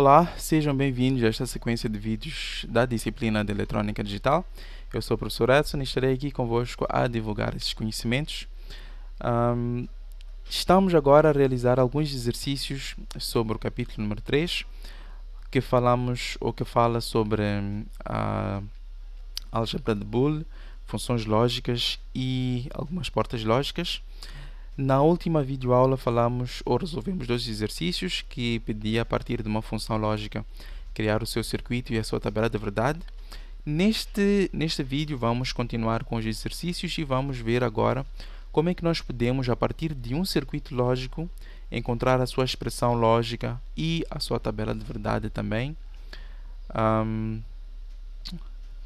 Olá, sejam bem-vindos a esta sequência de vídeos da disciplina de Eletrônica Digital. Eu sou o professor Edson e estarei aqui convosco a divulgar esses conhecimentos. Um, estamos agora a realizar alguns exercícios sobre o capítulo número 3, que falamos ou que fala sobre a ah, álgebra de Boole, funções lógicas e algumas portas lógicas. Na última videoaula falamos ou resolvemos dois exercícios que pedia a partir de uma função lógica criar o seu circuito e a sua tabela de verdade. Neste, neste vídeo vamos continuar com os exercícios e vamos ver agora como é que nós podemos, a partir de um circuito lógico, encontrar a sua expressão lógica e a sua tabela de verdade também. Um,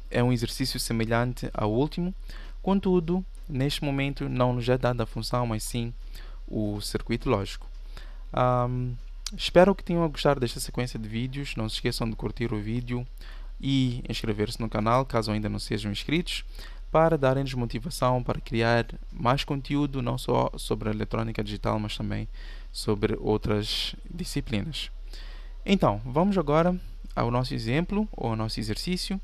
é um exercício semelhante ao último, contudo, neste momento não nos é dada a função, mas sim o circuito lógico. Um, espero que tenham gostado desta sequência de vídeos. Não se esqueçam de curtir o vídeo e inscrever-se no canal, caso ainda não sejam inscritos, para darem-nos motivação para criar mais conteúdo, não só sobre a eletrônica digital, mas também sobre outras disciplinas. Então, vamos agora ao nosso exemplo, ou ao nosso exercício,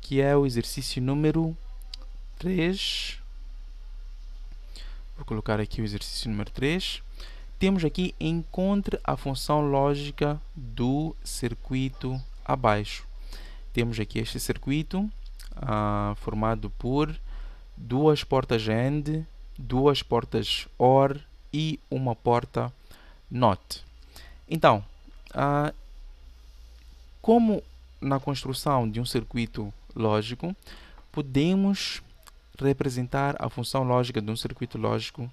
que é o exercício número 3. Vou colocar aqui o exercício número 3. Temos aqui encontre a função lógica do circuito abaixo. Temos aqui este circuito ah, formado por duas portas AND, duas portas OR e uma porta NOT. Então, ah, como na construção de um circuito lógico, podemos representar a função lógica de um circuito lógico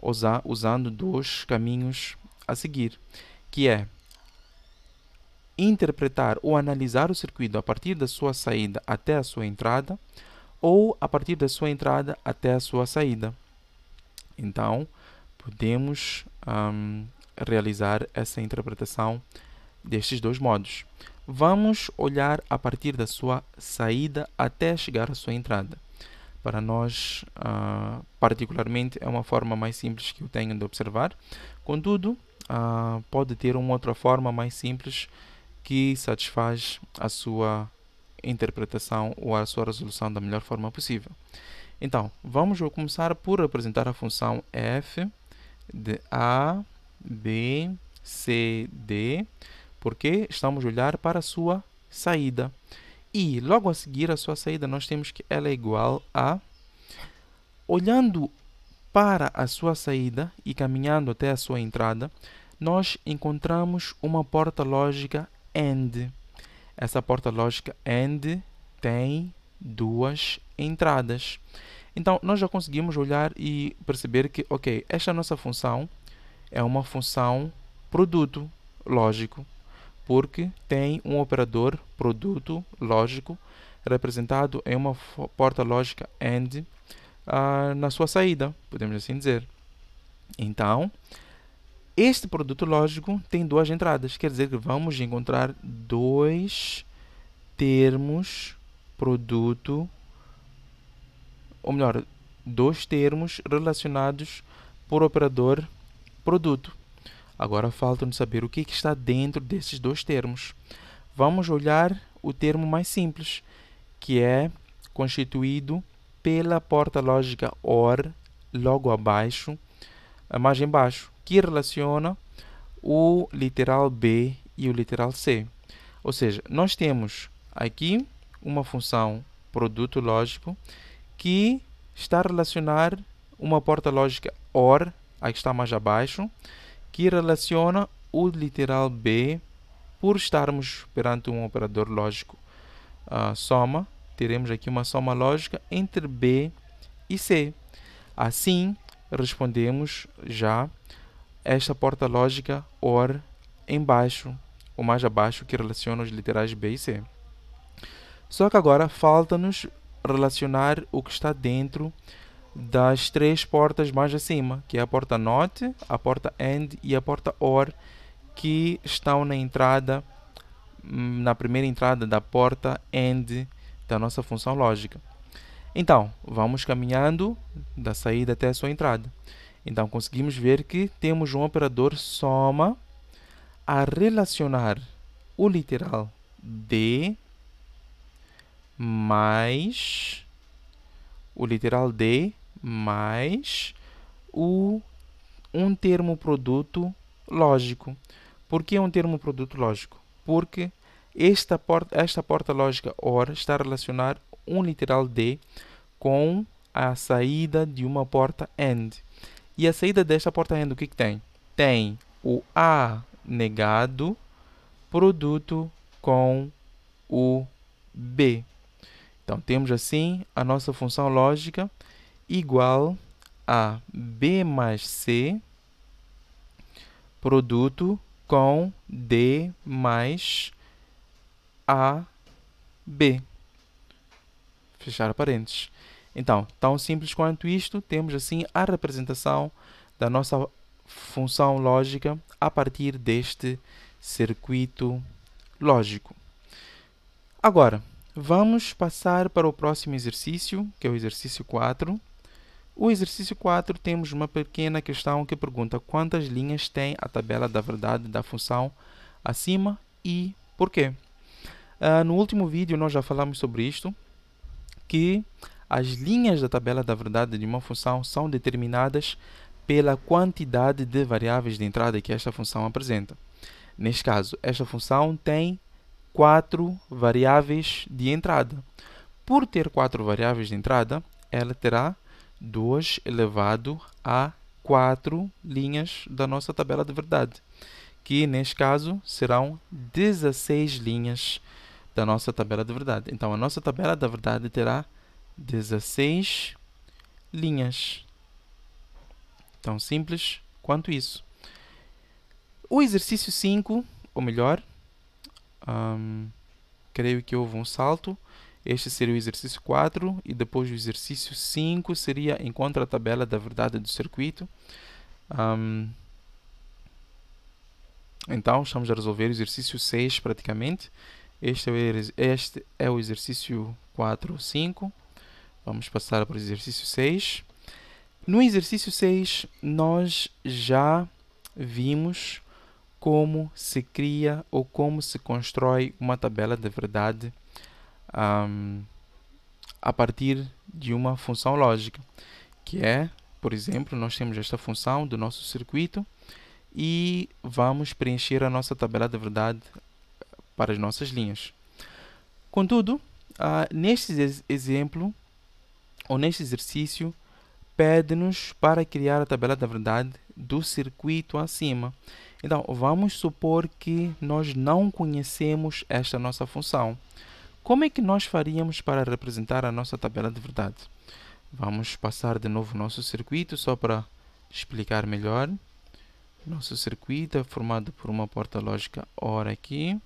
usa, usando dois caminhos a seguir, que é interpretar ou analisar o circuito a partir da sua saída até a sua entrada ou a partir da sua entrada até a sua saída. Então, podemos um, realizar essa interpretação destes dois modos. Vamos olhar a partir da sua saída até chegar à sua entrada. Para nós, uh, particularmente, é uma forma mais simples que eu tenho de observar. Contudo, uh, pode ter uma outra forma mais simples que satisfaz a sua interpretação ou a sua resolução da melhor forma possível. Então, vamos começar por apresentar a função f de a, b, c, d, porque estamos a olhar para a sua saída. E logo a seguir a sua saída, nós temos que ela é igual a. Olhando para a sua saída e caminhando até a sua entrada, nós encontramos uma porta lógica AND. Essa porta lógica AND tem duas entradas. Então, nós já conseguimos olhar e perceber que, ok, esta é nossa função é uma função produto, lógico porque tem um operador produto lógico representado em uma porta lógica AND ah, na sua saída, podemos assim dizer. Então, este produto lógico tem duas entradas, quer dizer que vamos encontrar dois termos produto, ou melhor, dois termos relacionados por operador produto. Agora falta-nos saber o é que está dentro desses dois termos. Vamos olhar o termo mais simples, que é constituído pela porta lógica OR, logo abaixo, mais embaixo, que relaciona o literal B e o literal C. Ou seja, nós temos aqui uma função produto lógico que está a relacionar uma porta lógica OR, a que está mais abaixo, que relaciona o literal B, por estarmos perante um operador lógico uh, soma, teremos aqui uma soma lógica entre B e C. Assim, respondemos já esta porta lógica OR embaixo, ou mais abaixo, que relaciona os literais B e C. Só que agora falta-nos relacionar o que está dentro das três portas mais acima, que é a porta NOT, a porta AND e a porta or, que estão na entrada, hum, na primeira entrada da porta AND da nossa função lógica. Então, vamos caminhando da saída até a sua entrada. Então, conseguimos ver que temos um operador soma a relacionar o literal D mais o literal D mais o, um termo produto lógico. Por que um termo produto lógico? Porque esta porta, esta porta lógica OR está a relacionar um literal D com a saída de uma porta AND. E a saída desta porta AND, o que, que tem? Tem o A negado produto com o B. Então, temos assim a nossa função lógica igual a B mais C, produto com D mais AB. Fechar parênteses. Então, tão simples quanto isto, temos assim a representação da nossa função lógica a partir deste circuito lógico. Agora, vamos passar para o próximo exercício, que é o exercício 4. O exercício 4 temos uma pequena questão que pergunta quantas linhas tem a tabela da verdade da função acima e por Uh, no último vídeo nós já falamos sobre isto, que as linhas da tabela da verdade de uma função são determinadas pela quantidade de variáveis de entrada que esta função apresenta. Neste caso, esta função tem quatro variáveis de entrada. Por ter quatro variáveis de entrada, ela terá 2 elevado a 4 linhas da nossa tabela de verdade, que neste caso serão 16 linhas da nossa tabela de verdade. Então, a nossa tabela da verdade terá 16 linhas. Tão simples quanto isso. O exercício 5, ou melhor, hum, creio que houve um salto. Este seria o exercício 4 e depois o exercício 5 seria encontra a tabela da verdade do circuito. Um, então, estamos a resolver o exercício 6 praticamente. Este é, o, este é o exercício 4, ou 5. Vamos passar para o exercício 6. No exercício 6, nós já vimos como se cria ou como se constrói uma tabela de verdade um, a partir de uma função lógica, que é, por exemplo, nós temos esta função do nosso circuito e vamos preencher a nossa tabela de verdade para as nossas linhas. Contudo, uh, neste exemplo, ou neste exercício, pede-nos para criar a tabela da verdade do circuito acima. Então, vamos supor que nós não conhecemos esta nossa função. Como é que nós faríamos para representar a nossa tabela de verdade? Vamos passar de novo o nosso circuito só para explicar melhor. Nosso circuito é formado por uma porta lógica OR aqui,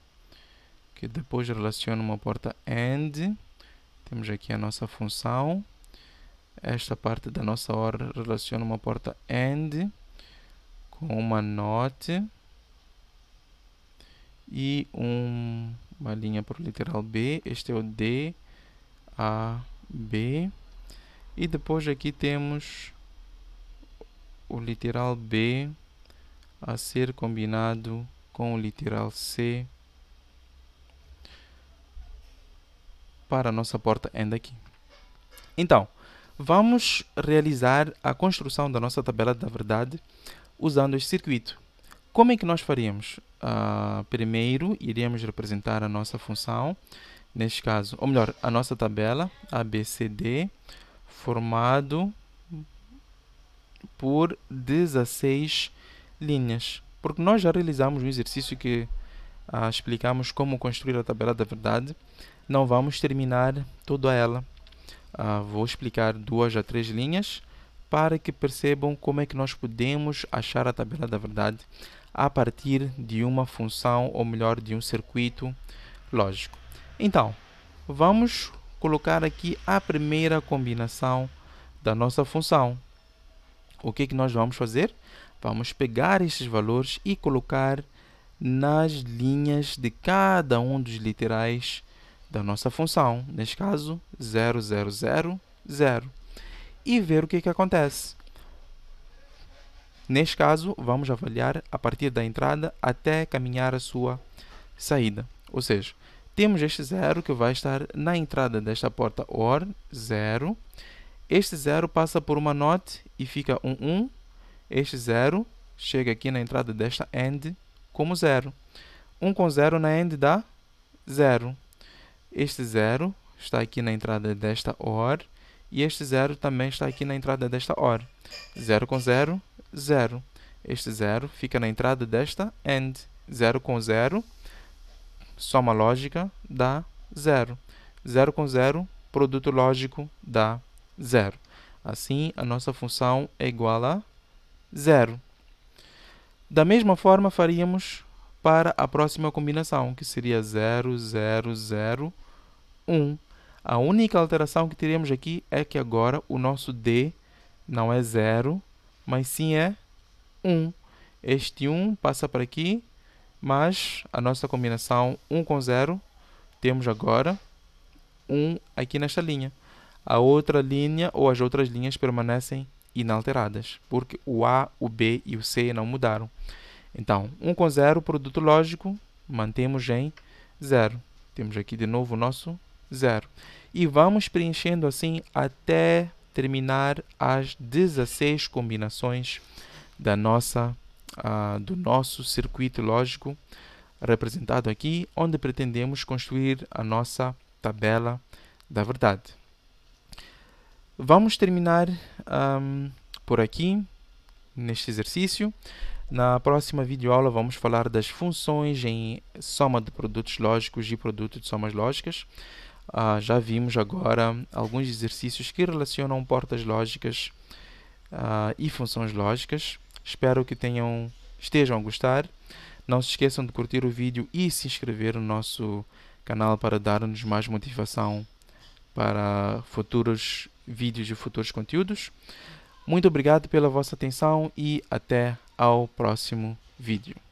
que depois relaciona uma porta AND. Temos aqui a nossa função. Esta parte da nossa OR relaciona uma porta AND com uma NOT e um uma linha para o literal B, este é o D, A, B, e depois aqui temos o literal B a ser combinado com o literal C para a nossa porta end aqui. Então, vamos realizar a construção da nossa tabela da verdade usando este circuito. Como é que nós faríamos? Uh, primeiro, iríamos representar a nossa função, neste caso, ou melhor, a nossa tabela ABCD, formado por 16 linhas. Porque nós já realizamos um exercício que ah, explicamos como construir a tabela da verdade, não vamos terminar toda ela. Ah, vou explicar duas a três linhas para que percebam como é que nós podemos achar a tabela da verdade a partir de uma função, ou melhor, de um circuito lógico. Então, vamos colocar aqui a primeira combinação da nossa função. O que, é que nós vamos fazer? Vamos pegar estes valores e colocar nas linhas de cada um dos literais da nossa função, neste caso 0. e ver o que, que acontece. Neste caso, vamos avaliar a partir da entrada até caminhar a sua saída. Ou seja, temos este zero que vai estar na entrada desta porta OR, zero. Este zero passa por uma NOT e fica um 1. Um. Este zero chega aqui na entrada desta AND como zero. 1 um com zero na AND dá zero. Este zero está aqui na entrada desta OR e este zero também está aqui na entrada desta OR. Zero com zero, 0. Este zero fica na entrada desta AND. Zero com zero, soma lógica, dá zero. Zero com zero, produto lógico, dá zero. Assim, a nossa função é igual a zero. Da mesma forma, faríamos para a próxima combinação, que seria 0, 0, 0, 1. A única alteração que teremos aqui é que agora o nosso D não é zero, mas sim é 1. Um. Este 1 um passa para aqui, mas a nossa combinação 1 um com 0, temos agora 1 aqui nesta linha. A outra linha ou as outras linhas permanecem inalteradas, porque o A, o B e o C não mudaram. Então, 1 com 0, produto lógico, mantemos em 0. Temos aqui de novo o nosso 0. E vamos preenchendo assim até terminar as 16 combinações da nossa, uh, do nosso circuito lógico representado aqui, onde pretendemos construir a nossa tabela da verdade. Vamos terminar um, por aqui neste exercício. Na próxima videoaula vamos falar das funções em soma de produtos lógicos e produto de somas lógicas. Uh, já vimos agora alguns exercícios que relacionam portas lógicas uh, e funções lógicas. Espero que tenham, estejam a gostar. Não se esqueçam de curtir o vídeo e se inscrever no nosso canal para dar-nos mais motivação para futuros vídeos e futuros conteúdos. Muito obrigado pela vossa atenção e até ao próximo vídeo.